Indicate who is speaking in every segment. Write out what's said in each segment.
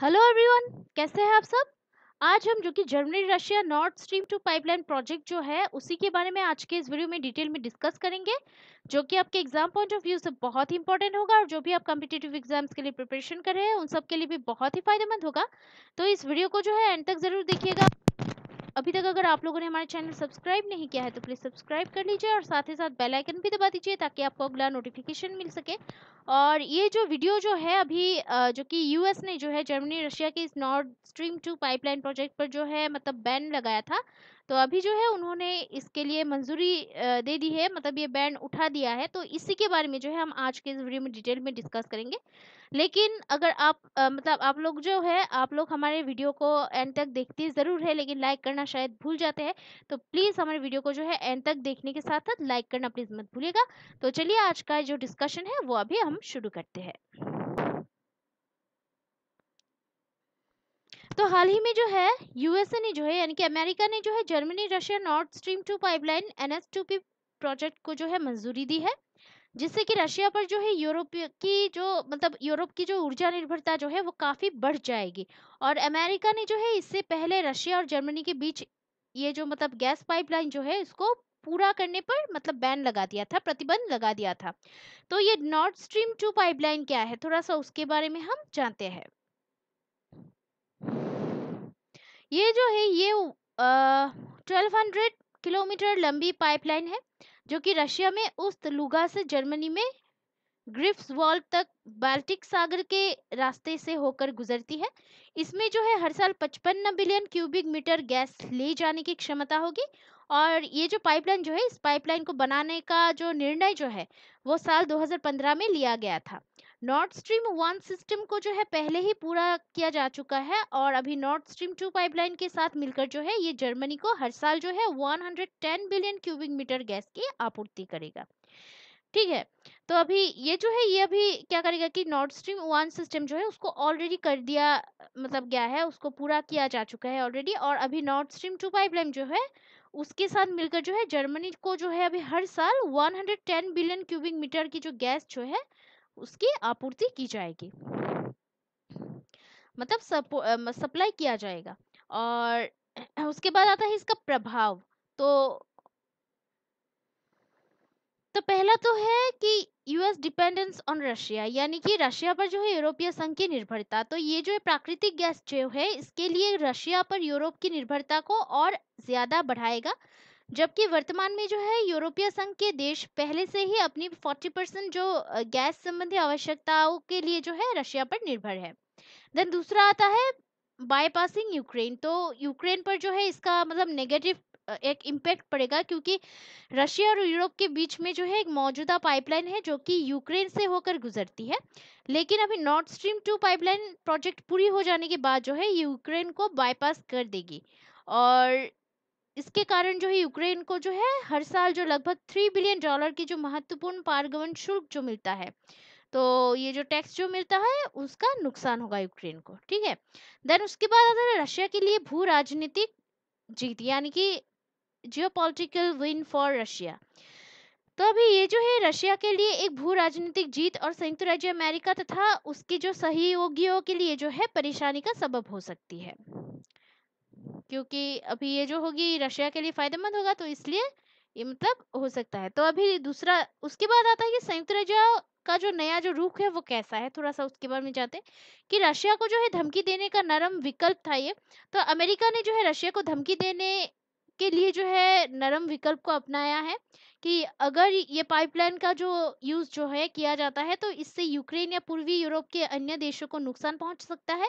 Speaker 1: Hello everyone कैसे हैं आप सब आज हम जो कि Germany Russia North Stream two pipeline project जो है उसी के बारे में आज के इस वीडियो में डिटेल में डिस्कस करेंगे जो कि आपके एग्जाम पॉइंट ऑफ व्यू से बहुत ही इंपॉर्टेंट होगा और जो भी आप कम्पिटेटिव एग्जाम्स के लिए प्रिपरेशन कर रहे हैं उन सब के लिए भी बहुत ही फायदेमंद होगा तो इस वीडियो को जो है एंड तक जरूर देखिएगा अभी तक अगर आप लोगों ने हमारे चैनल सब्सक्राइब नहीं किया है तो प्लीज़ सब्सक्राइब कर लीजिए और साथ ही साथ बेल आइकन भी दबा दीजिए ताकि आपको अगला नोटिफिकेशन मिल सके और ये जो वीडियो जो है अभी जो कि यूएस ने जो है जर्मनी रशिया के इस North Stream two pipeline project पर जो है मतलब बैन लगाया था तो अभी जो है उन्होंने इसके लिए मंजूरी दे दी है मतलब ये बैन उठा दिया है तो इसी के बारे में जो है हम आज के इस वीडियो में डिटेल में डिस्कस करेंगे लेकिन अगर आप आ, मतलब आप लोग जो है आप लोग हमारे वीडियो को एंड तक देखते ज़रूर है लेकिन लाइक करना शायद भूल जाते हैं तो प्लीज़ हमारे वीडियो को जो है एंड तक देखने के साथ साथ लाइक करना प्लीज़ मत भूलिएगा तो चलिए आज का जो डिस्कशन है वो अभी हम शुरू करते हैं तो हाल ही में जो है यूएसए ने जो है यानी कि अमेरिका ने जो है Germany Russia North Stream two pipeline an project को जो है मंजूरी दी है जिससे कि रशिया पर जो है यूरोप की जो मतलब यूरोप की जो ऊर्जा निर्भरता जो है वो काफ़ी बढ़ जाएगी और अमेरिका ने जो है इससे पहले रशिया और जर्मनी के बीच ये जो मतलब गैस पाइपलाइन जो है इसको पूरा करने पर मतलब बैन लगा दिया था प्रतिबंध लगा दिया था तो ये नॉर्थ स्ट्रीम टू पाइपलाइन क्या है थोड़ा सा उसके बारे में हम जानते हैं ये जो है ये ट्वेल्व हंड्रेड किलोमीटर लंबी पाइपलाइन है जो कि रशिया में उस लुगा से जर्मनी में ग्रिफ्स वॉल तक बाल्टिक सागर के रास्ते से होकर गुजरती है इसमें जो है हर साल पचपन बिलियन क्यूबिक मीटर गैस ले जाने की क्षमता होगी और ये जो पाइपलाइन जो है इस पाइपलाइन को बनाने का जो निर्णय जो है वो साल 2015 में लिया गया था नॉर्थ स्ट्रीम वन सिस्टम को जो है पहले ही पूरा किया जा चुका है और अभी नॉर्थ स्ट्रीम टू पाइपलाइन के साथ मिलकर जो है ये जर्मनी को हर साल जो है 110 बिलियन क्यूबिक मीटर गैस की आपूर्ति करेगा ठीक है तो अभी ये जो है ये अभी क्या करेगा कि नॉर्थ स्ट्रीम वन सिस्टम जो है उसको ऑलरेडी कर दिया मतलब गया है उसको पूरा किया जा चुका है ऑलरेडी और अभी नॉर्थ स्ट्रीम टू पाइपलाइन जो है उसके साथ मिलकर जो है जर्मनी को जो है अभी हर साल 110 बिलियन क्यूबिक मीटर की जो गैस जो है उसकी आपूर्ति की जाएगी मतलब सप्लाई किया जाएगा और उसके बाद आता है इसका प्रभाव तो तो पहला तो है कि यूएस डिपेंडेंस ऑन रशिया यानी कि रशिया पर जो है यूरोपीय संघ की निर्भरता तो ये जो है प्राकृतिक गैस जो है इसके लिए रशिया पर यूरोप की निर्भरता को और ज्यादा बढ़ाएगा जबकि वर्तमान में जो है यूरोपीय संघ के देश पहले से ही अपनी 40 परसेंट जो गैस संबंधी आवश्यकताओं के लिए जो है रशिया पर निर्भर है देन दूसरा आता है बाईपासिंग यूक्रेन तो यूक्रेन पर जो है इसका मतलब नेगेटिव एक इम्पैक्ट पड़ेगा क्योंकि रशिया और यूरोप के बीच में जो है एक मौजूदा पाइपलाइन है जो कि यूक्रेन से होकर गुजरती है लेकिन अभी North Stream two pipeline project पूरी हो जाने के बाद जो है यूक्रेन को बाईपास कर देगी और इसके कारण जो है यूक्रेन को जो है हर साल जो लगभग थ्री बिलियन डॉलर की जो महत्वपूर्ण पारगमन शुल्क जो मिलता है तो ये जो टैक्स जो मिलता है उसका नुकसान होगा यूक्रेन को ठीक है देन उसके बाद अगर रशिया के लिए भू राजनीतिक जीत यानी कि जियो विन फॉर रशिया तो अभी ये जो है रशिया के लिए एक भू राजनीतिक जीत और संयुक्त राज्य अमेरिका तथा उसके जो सहयोगियों के लिए जो है परेशानी का सबब हो सकती है क्योंकि अभी ये जो होगी रशिया के लिए फायदेमंद होगा तो इसलिए ये मतलब हो सकता है तो अभी दूसरा उसके बाद आता है कि संयुक्त राज्य का जो नया जो रुख है वो कैसा है थोड़ा सा उसके बारे में जाते हैं कि रशिया को जो है धमकी देने का नरम विकल्प था ये तो अमेरिका ने जो है रशिया को धमकी देने के लिए जो है नरम विकल्प को अपनाया है कि अगर ये पाइपलाइन का जो यूज़ जो है किया जाता है तो इससे यूक्रेन या पूर्वी यूरोप के अन्य देशों को नुकसान पहुंच सकता है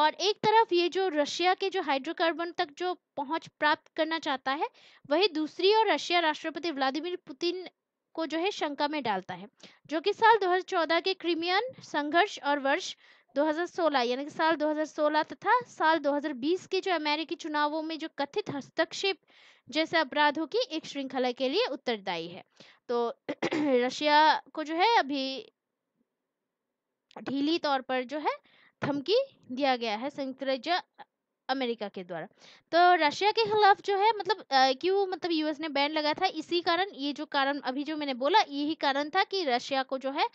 Speaker 1: और एक तरफ ये जो रशिया के जो हाइड्रोकार्बन तक जो पहुंच प्राप्त करना चाहता है वही दूसरी ओर रशिया राष्ट्रपति व्लादिमीर पुतिन को जो है शंका में डालता है जो कि साल 2014 के क्रीमियन संघर्ष और वर्ष 2016 यानी कि साल 2016 तथा साल 2020 के जो अमेरिकी चुनावों में जो कथित हस्तक्षेप जैसे अपराधों की एक श्रृंखला के लिए उत्तरदायी है तो रशिया को जो है अभी ढीली तौर पर जो है धमकी दिया गया है संयुक्त राज्य अमेरिका के द्वारा तो रशिया के खिलाफ जो है मतलब क्यों मतलब यूएस ने बैन लगाया था इसी कारण ये जो कारण अभी जो मैंने बोला यही कारण था कि रशिया को जो है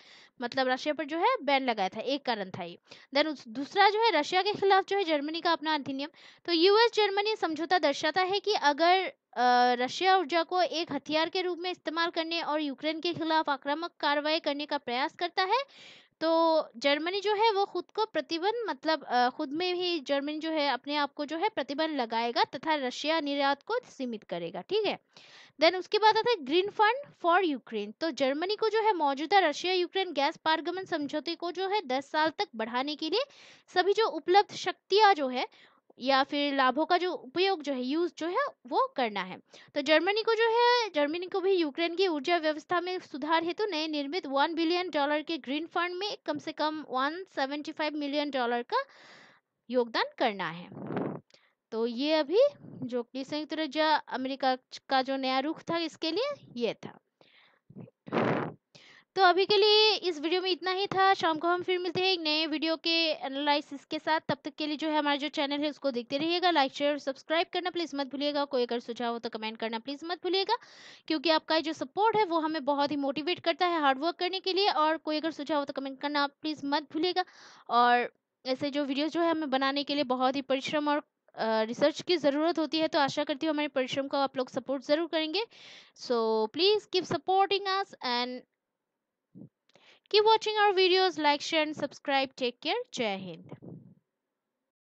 Speaker 1: मतलब रशिया पर जो है बैन लगाया था एक कारण था ये देन दूसरा जो है रशिया के खिलाफ जो है जर्मनी का अपना अधिनियम तो यूएस जर्मनी समझौता दर्शाता है कि अगर रशिया ऊर्जा को एक हथियार के रूप में इस्तेमाल करने और यूक्रेन के खिलाफ आक्रामक कार्रवाई करने का प्रयास करता है तो जर्मनी जो है वो खुद को प्रतिबंध मतलब खुद में ही जर्मनी जो है अपने आप को जो है प्रतिबंध लगाएगा तथा रशिया निर्यात को सीमित करेगा ठीक है देन उसके बाद आता है ग्रीन फंड फॉर यूक्रेन तो जर्मनी को जो है मौजूदा रशिया यूक्रेन गैस पारगमन समझौते को जो है दस साल तक बढ़ाने के लिए सभी जो उपलब्ध शक्तियां जो है या फिर लाभों का जो उपयोग जो है यूज़ जो है वो करना है तो जर्मनी को जो है जर्मनी को भी यूक्रेन की ऊर्जा व्यवस्था में सुधार हेतु तो नए निर्मित वन बिलियन डॉलर के ग्रीन फंड में कम से कम वन मिलियन डॉलर का योगदान करना है तो ये अभी जो कि संयुक्त राज्य अमेरिका का जो नया रुख था इसके लिए ये था तो अभी के लिए इस वीडियो में इतना ही था शाम को हम फिर मिलते हैं एक नए वीडियो के एनालिसिस के साथ तब तक के लिए जो है हमारा जो चैनल है उसको देखते रहिएगा लाइक शेयर और सब्सक्राइब करना प्लीज़ मत भूलिएगा कोई अगर सुझाव हो तो कमेंट करना प्लीज़ मत भूलिएगा क्योंकि आपका जो सपोर्ट है वो हमें बहुत ही मोटिवेट करता है हार्डवर्क करने के लिए और कोई अगर सुझाव हो तो कमेंट करना आप प्लीज़ मत भूलिएगा और ऐसे जो वीडियोज़ जो है हमें बनाने के लिए बहुत ही परिश्रम और रिसर्च की ज़रूरत होती है तो आशा करती हूँ हमारे परिश्रम को आप लोग सपोर्ट ज़रूर करेंगे so please keep supporting us and Keep watching our videos, like, share, and subscribe. Take care. Jai Hind.